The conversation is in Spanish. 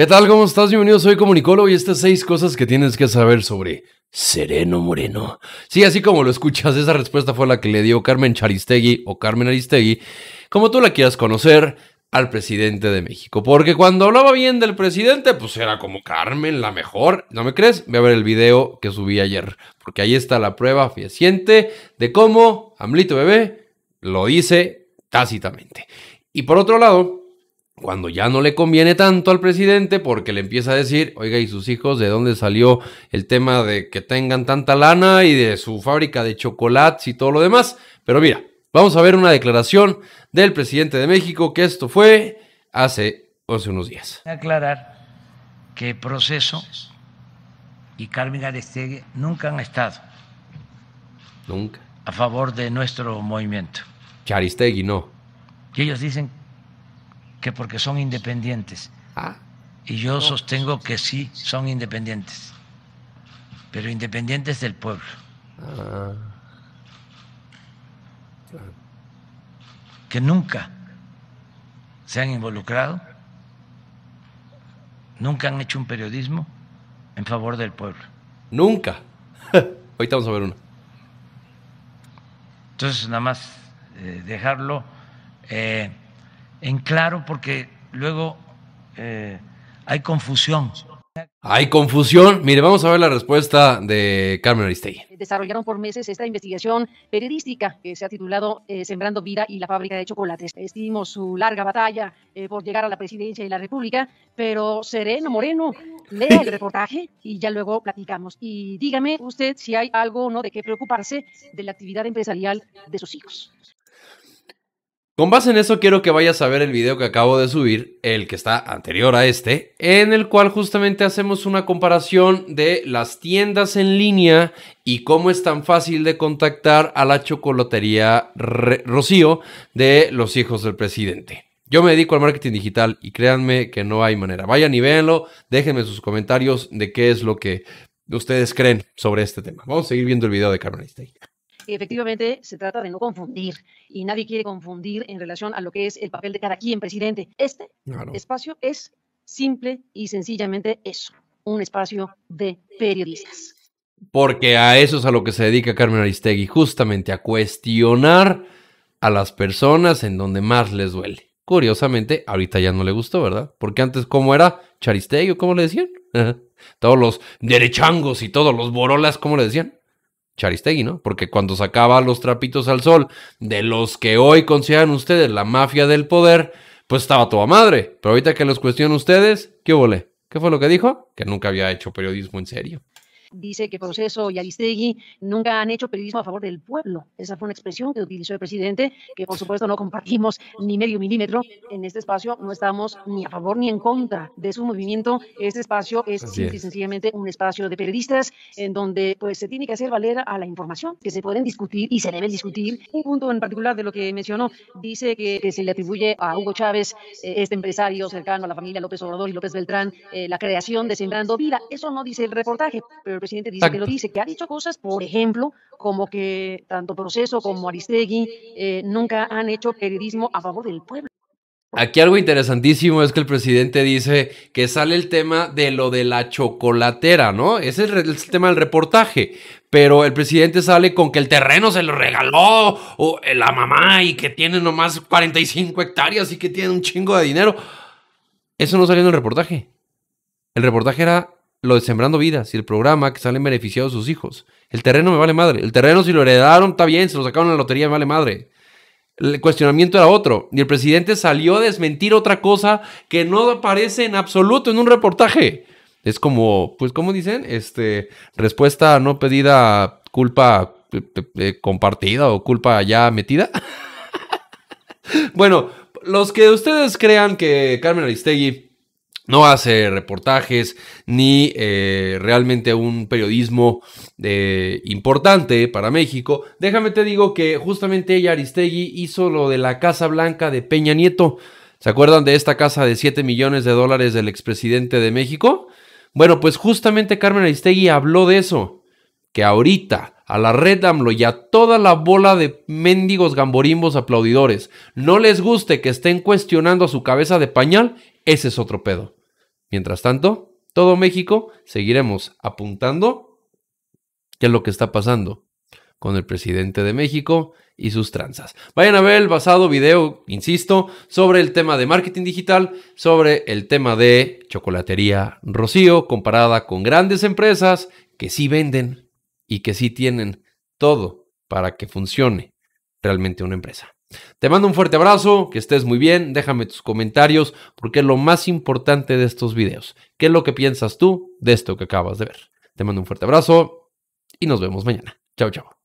¿Qué tal? ¿Cómo estás? Bienvenido, soy Comunicólogo y estas seis cosas que tienes que saber sobre Sereno Moreno. Sí, así como lo escuchas, esa respuesta fue la que le dio Carmen Charistegui o Carmen Aristegui, como tú la quieras conocer, al presidente de México. Porque cuando hablaba bien del presidente, pues era como Carmen, la mejor. ¿No me crees? Ve a ver el video que subí ayer, porque ahí está la prueba fehaciente de cómo Amlito Bebé lo dice tácitamente. Y por otro lado, cuando ya no le conviene tanto al presidente porque le empieza a decir, oiga, ¿y sus hijos de dónde salió el tema de que tengan tanta lana y de su fábrica de chocolates y todo lo demás? Pero mira, vamos a ver una declaración del presidente de México que esto fue hace, unos días. Aclarar que Proceso y Carmen Aristegui nunca han estado. Nunca. A favor de nuestro movimiento. Charistegui, no. Que ellos dicen que porque son independientes. Ah. y yo sostengo que sí son independientes, pero independientes del pueblo. Ah. Que nunca se han involucrado, nunca han hecho un periodismo en favor del pueblo. Nunca. Ahorita vamos a ver uno. Entonces, nada más eh, dejarlo. Eh, en claro porque luego eh, hay confusión. Hay confusión. Mire, vamos a ver la respuesta de Carmen Aristegui. Eh, desarrollaron por meses esta investigación periodística que se ha titulado eh, Sembrando Vida y la fábrica de chocolates. Estimos su larga batalla por llegar a la presidencia de la República, pero Sereno Moreno, lea el reportaje y ya luego platicamos. Y dígame usted si hay algo o no de qué preocuparse de la actividad empresarial de sus hijos. Con base en eso quiero que vayas a ver el video que acabo de subir, el que está anterior a este, en el cual justamente hacemos una comparación de las tiendas en línea y cómo es tan fácil de contactar a la chocolatería Rocío de los hijos del presidente. Yo me dedico al marketing digital y créanme que no hay manera. Vayan y véanlo, déjenme sus comentarios de qué es lo que ustedes creen sobre este tema. Vamos a seguir viendo el video de Carmen efectivamente se trata de no confundir y nadie quiere confundir en relación a lo que es el papel de cada quien presidente. Este espacio es simple y sencillamente eso, un espacio de periodistas. Porque a eso es a lo que se dedica Carmen Aristegui, justamente a cuestionar a las personas en donde más les duele. Curiosamente, ahorita ya no le gustó, ¿verdad? Porque antes, ¿cómo era? ¿Charistegui o cómo le decían? todos los derechangos y todos los borolas, ¿cómo le decían? Charistegui, ¿no? Porque cuando sacaba los trapitos al sol de los que hoy consideran ustedes la mafia del poder, pues estaba toda madre. Pero ahorita que los cuestionan ustedes, ¿qué volé? ¿Qué fue lo que dijo? Que nunca había hecho periodismo en serio dice que Proceso y Aristegui nunca han hecho periodismo a favor del pueblo. Esa fue una expresión que utilizó el presidente, que por supuesto no compartimos ni medio milímetro. En este espacio no estamos ni a favor ni en contra de su movimiento. Este espacio es, sencillamente un espacio de periodistas en donde pues se tiene que hacer valer a la información, que se pueden discutir y se deben discutir. Un punto en particular de lo que mencionó, dice que, se le atribuye a Hugo Chávez, eh, este empresario cercano a la familia López Obrador y López Beltrán, eh, la creación de Sembrando Vida. Eso no dice el reportaje, pero presidente dice que lo dice, que ha dicho cosas, por ejemplo, como que tanto Proceso como Aristegui eh, nunca han hecho periodismo a favor del pueblo. Aquí algo interesantísimo es que el presidente dice que sale el tema de lo de la chocolatera, ¿no? Ese es el, tema del reportaje. Pero el presidente sale con que el terreno se lo regaló o eh, la mamá y que tiene nomás 45 hectáreas y que tiene un chingo de dinero. Eso no salió en el reportaje. El reportaje era lo de Sembrando Vidas y el programa que salen beneficiados sus hijos. El terreno me vale madre. El terreno si lo heredaron está bien, se lo sacaron a la lotería me vale madre. El cuestionamiento era otro. Y el presidente salió a desmentir otra cosa que no aparece en absoluto en un reportaje. Es como, pues, ¿cómo dicen? Este, respuesta no pedida, culpa eh, eh, eh, compartida o culpa ya metida. bueno, los que ustedes crean que Carmen Aristegui no hace reportajes ni eh, realmente un periodismo de eh, importante para México. Déjame te digo que justamente ella, Aristegui, hizo lo de la Casa Blanca de Peña Nieto. ¿Se acuerdan de esta casa de 7 millones de dólares del expresidente de México? Bueno, pues justamente Carmen Aristegui habló de eso, que ahorita a la red AMLO y a toda la bola de mendigos gamborimbos aplaudidores no les guste que estén cuestionando a su cabeza de pañal, ese es otro pedo. Mientras tanto, todo México seguiremos apuntando qué es lo que está pasando con el presidente de México y sus tranzas. Vayan a ver el basado video, insisto, sobre el tema de marketing digital, sobre el tema de chocolatería Rocío comparada con grandes empresas que sí venden y que sí tienen todo para que funcione realmente una empresa. Te mando un fuerte abrazo, que estés muy bien, déjame tus comentarios porque es lo más importante de estos videos. ¿Qué es lo que piensas tú de esto que acabas de ver? Te mando un fuerte abrazo y nos vemos mañana. Chao, chao.